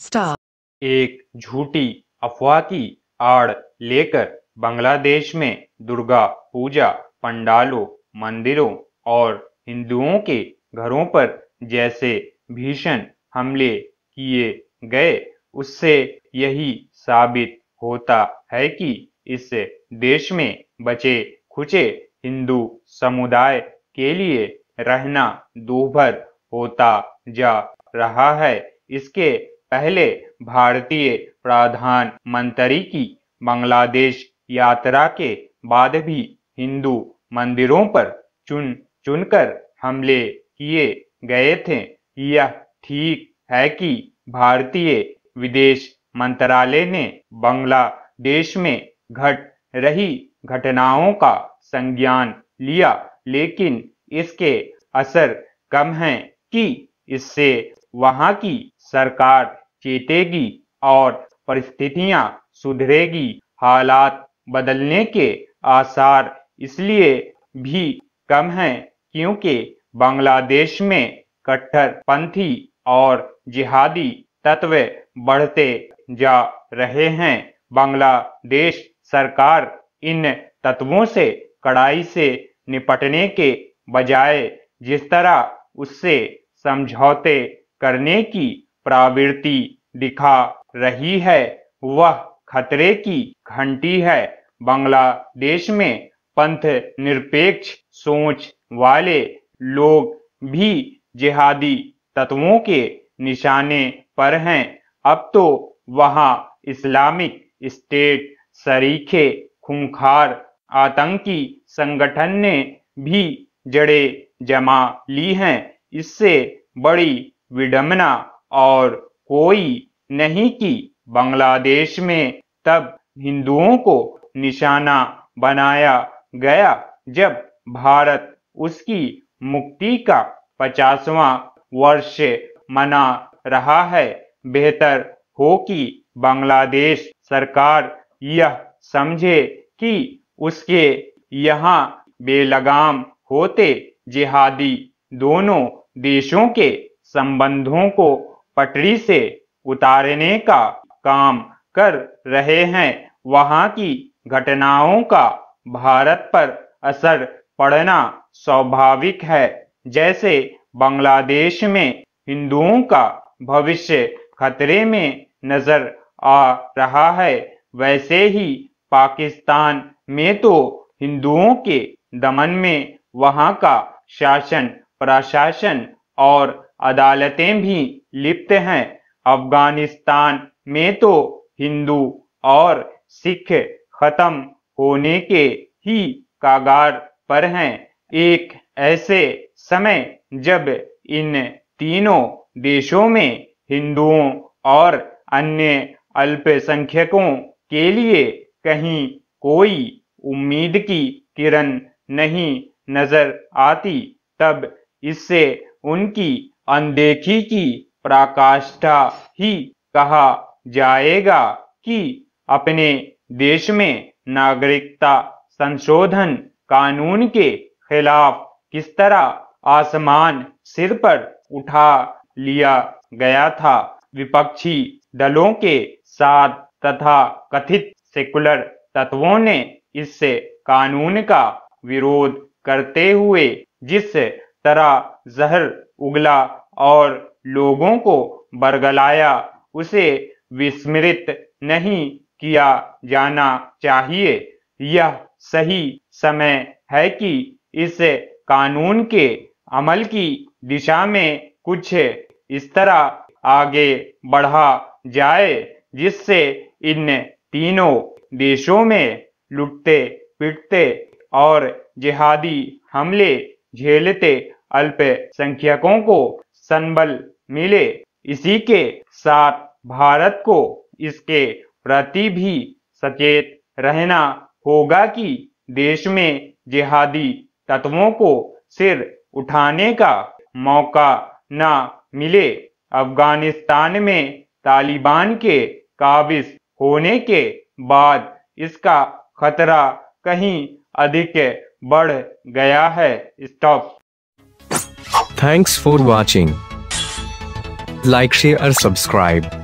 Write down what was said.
star एक झूठी अफवाह की आड़ लेकर बांग्लादेश में दुर्गा पूजा पंडालों मंदिरों और हिंदुओं के घरों पर जैसे भीषण हमले किए गए उससे यही साबित होता है कि इस देश में बचे खुचे हिंदू समुदाय के लिए रहना दूभर होता जा रहा है इसके पहले भारतीय प्रधानमंत्री की बांग्लादेश यात्रा के बाद भी हिंदू मंदिरों पर चुन चुनकर हमले किए गए थे यह ठीक है कि भारतीय विदेश मंत्रालय ने बांग्लादेश में घट रही घटनाओं का संज्ञान लिया लेकिन इसके असर कम हैं कि इससे वहां की सरकार चेतेगी और परिस्थितियां सुधरेगी हालात बदलने के आसार इसलिए भी कम हैं क्योंकि बांग्लादेश में कट्टरपंथी और जिहादी तत्व बढ़ते जा रहे हैं बांग्लादेश सरकार इन तत्वों से कड़ाई से निपटने के बजाय जिस तरह उससे समझौते करने की प्रवृत्ति दिखा रही है वह खतरे की घंटी है बांग्लादेश में पंथ निरपेक्ष सोच वाले लोग भी जिहादी तत्वों के निशाने पर हैं अब तो वहां इस्लामिक स्टेट सरीखे खूंखार आतंकी संगठन ने भी जड़े जमा ली हैं इससे बड़ी विडम्बना और कोई नहीं कि बांग्लादेश में तब हिंदुओं को निशाना बनाया गया जब भारत उसकी मुक्ति का पचासवा वर्ष मना रहा है बेहतर हो कि बांग्लादेश सरकार यह समझे कि उसके यहाँ बेलगाम होते जिहादी दोनों देशों के संबंधों को पटरी से उतारने का काम कर रहे हैं वहां की घटनाओं का भारत पर असर पड़ना स्वाभाविक है जैसे बांग्लादेश में हिंदुओं का भविष्य खतरे में नजर आ रहा है वैसे ही पाकिस्तान में तो हिंदुओं के दमन में वहां का शासन प्रशासन और अदालतें भी लिप्त हैं अफगानिस्तान में तो हिंदू और सिख खत्म होने के ही कागार पर हैं एक ऐसे समय जब इन तीनों देशों में हिंदुओं और अन्य अल्पसंख्यकों के लिए कहीं कोई उम्मीद की किरण नहीं नजर आती तब इससे उनकी अनदेखी की प्राकाष्ठा ही कहा जाएगा कि अपने देश में नागरिकता संशोधन कानून के खिलाफ किस तरह आसमान सिर पर उठा लिया गया था विपक्षी दलों के साथ तथा कथित सेकुलर तत्वों ने इससे कानून का विरोध करते हुए जिस तरह जहर उगला और लोगों को बरगलाया उसे विस्मृत नहीं किया जाना चाहिए यह सही समय है कि इस कानून के अमल की दिशा में कुछ इस तरह आगे बढ़ा जाए जिससे इन तीनों देशों में लुटते पिटते और जिहादी हमले झेलते अल्पसंख्यकों को संबल मिले इसी के साथ भारत को इसके प्रति भी सचेत रहना होगा कि देश में जिहादी तत्वों को सिर उठाने का मौका न मिले अफगानिस्तान में तालिबान के काबिज होने के बाद इसका खतरा कहीं अधिक बढ़ गया है stop thanks for watching like share subscribe